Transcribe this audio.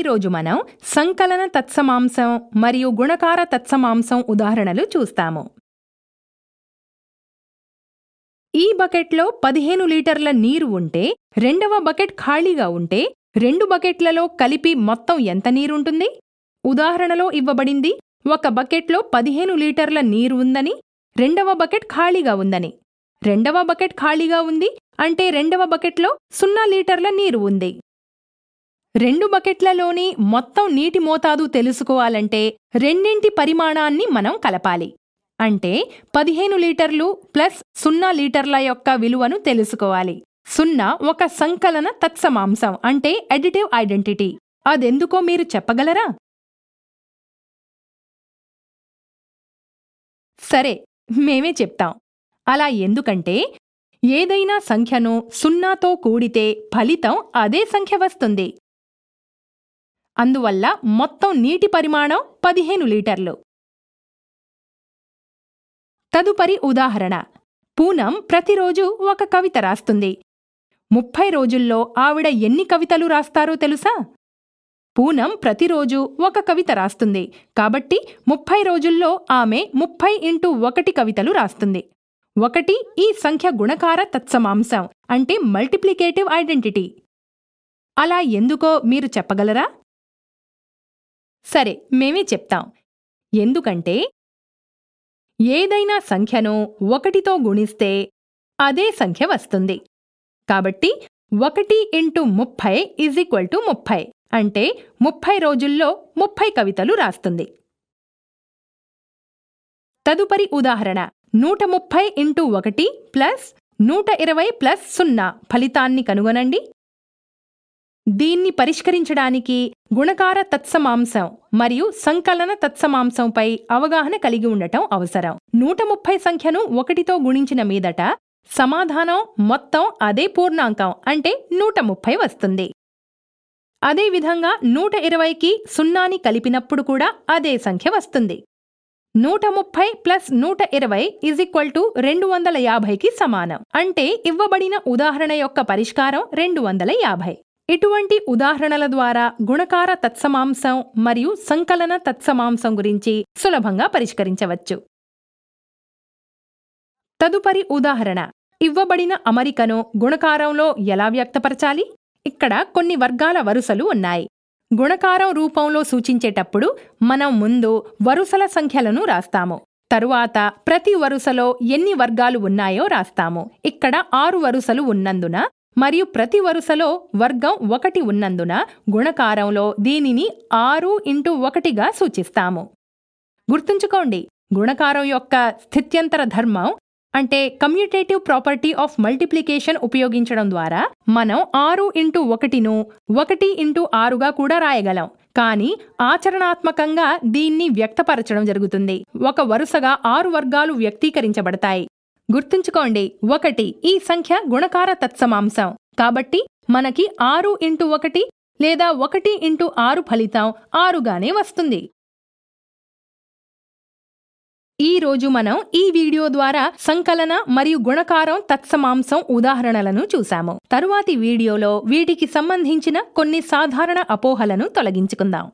ఈరోజు మనం సంకలన తత్సమాంసం మరియు గుణకార తత్సమాంసం ఉదాహరణలు చూస్తాము ఈ బకెట్లో పదిహేను లీటర్ల నీరు ఉంటే రెండవ బకెట్ ఖాళీగా ఉంటే రెండు బకెట్లలో కలిపి మొత్తం ఎంత నీరుంటుంది ఉదాహరణలో ఇవ్వబడింది ఒక బకెట్లో పదిహేను లీటర్ల నీరు ఉందని రెండవ బకెట్ ఖాళీగా ఉందని రెండవ బకెట్ ఖాళీగా ఉంది అంటే రెండవ బకెట్లో సున్నా లీటర్ల నీరు ఉంది రెండు బకెట్లలోని మొత్తం నీటి మోతాదు తెలుసుకోవాలంటే రెండింటి పరిమాణాన్ని మనం కలపాలి అంటే పదిహేను లీటర్లు ప్లస్ సున్నా లీటర్ల యొక్క విలువను తెలుసుకోవాలి సున్నా ఒక సంకలన తత్సమాంసం అంటే అడిటివ్ ఐడెంటిటీ అదెందుకో మీరు చెప్పగలరా సరే మేమే చెప్తాం అలా ఎందుకంటే ఏదైనా సంఖ్యను సున్నాతో కూడితే ఫలితం అదే సంఖ్య వస్తుంది అందువల్ల మొత్తం నీటి పరిమాణం పదిహేను లీటర్లు తదుపరి ఉదాహరణ పూనం ప్రతిరోజు ఒక కవిత రాస్తుంది ముప్పై రోజుల్లో ఆవిడ ఎన్ని కవితలు రాస్తారో తెలుసా పూనం ప్రతిరోజు ఒక కవిత రాస్తుంది కాబట్టి ముప్పై రోజుల్లో ఆమె ముప్పై ఇంటూ ఒకటి కవితలు రాస్తుంది ఒకటి ఈ సంఖ్య గుణకార తత్సమాంశం అంటే మల్టిప్లికేటివ్ ఐడెంటిటీ అలా ఎందుకో మీరు చెప్పగలరా సరే మేమే చెప్తాం ఎందుకంటే ఏదైనా సంఖ్యను ఒకటితో గుణిస్తే అదే సంఖ్య వస్తుంది కాబట్టి ఒకటి ఇంటూ ముప్పై ఈజ్ ఈక్వల్ టు ముప్పై అంటే ముప్పై రోజుల్లో ముప్పై కవితలు రాస్తుంది తదుపరి ఉదాహరణ నూట ముప్పై ఇంటూ ఒకటి ప్లస్ నూట ఇరవై ప్లస్ సున్నా ఫలితాన్ని కనుగొనండి దీన్ని పరిష్కరించడానికి గుణకార తత్సమాంసం మరియు సంకలన తత్సమాంసంపై అవగాహన కలిగి ఉండటం అవసరం నూట ముప్పై సంఖ్యను ఒకటితో గుణించిన మీదట సమాధానం మొత్తం అదే పూర్ణాంకం అంటే నూట ముప్పై వస్తుంది అదేవిధంగా నూట ఇరవైకి సున్నాని కలిపినప్పుడు కూడా అదే సంఖ్య వస్తుంది నూట ముప్పై ప్లస్ నూట ఇరవై ఇజ్ ఈక్వల్ టు రెండు వందల యాభైకి సమానం అంటే ఇవ్వబడిన ఉదాహరణ యొక్క పరిష్కారం రెండు వందల యాభై ఇటువంటి ఉదాహరణల ద్వారా గుణకార తత్సమాంసం మరియు సంకలన తత్సమాంసం గురించి సులభంగా పరిష్కరించవచ్చు తదుపరి ఉదాహరణ ఇవ్వబడిన అమరికను గుణకారంలో ఎలా వ్యక్తపరచాలి ఇక్కడ కొన్ని వర్గాల వరుసలు ఉన్నాయి గుణకారం రూపంలో సూచించేటప్పుడు మనం ముందు వరుసల సంఖ్యలను రాస్తాము తరువాత ప్రతి వరుసలో ఎన్ని వర్గాలు ఉన్నాయో రాస్తాము ఇక్కడ ఆరు వరుసలు ఉన్నందున మరియు ప్రతి వరుసలో వర్గం ఒకటి ఉన్నందున గుణకారంలో దీనిని ఆరు ఇంటూ ఒకటిగా సూచిస్తాము గుర్తుంచుకోండి గుణకారం యొక్క స్థిత్యంతర ధర్మం అంటే కమ్యూటేటివ్ ప్రాపర్టీ ఆఫ్ మల్టిప్లికేషన్ ఉపయోగించడం ద్వారా మనం ఆరు ఇంటూ ఒకటిను ఒకటి ఇంటూ ఆరుగా కూడా రాయగలం కానీ ఆచరణాత్మకంగా దీన్ని వ్యక్తపరచడం జరుగుతుంది ఒక వరుసగా ఆరు వర్గాలు వ్యక్తీకరించబడతాయి గుర్తుంచుకోండి ఒకటి ఈ సంఖ్య గుణకార తత్సమాంశం కాబట్టి మనకి ఆరు ఇంటూ ఒకటి లేదా ఒకటి ఇంటూ ఆరు ఫలితం ఆరుగానే వస్తుంది ఈ రోజు మనం ఈ వీడియో ద్వారా సంకలన మరియు గుణకారం తత్సమాంసం ఉదాహరణలను చూశాము తరువాతి వీడియోలో వీటికి సంబంధించిన కొన్ని సాధారణ అపోహలను తొలగించుకుందాం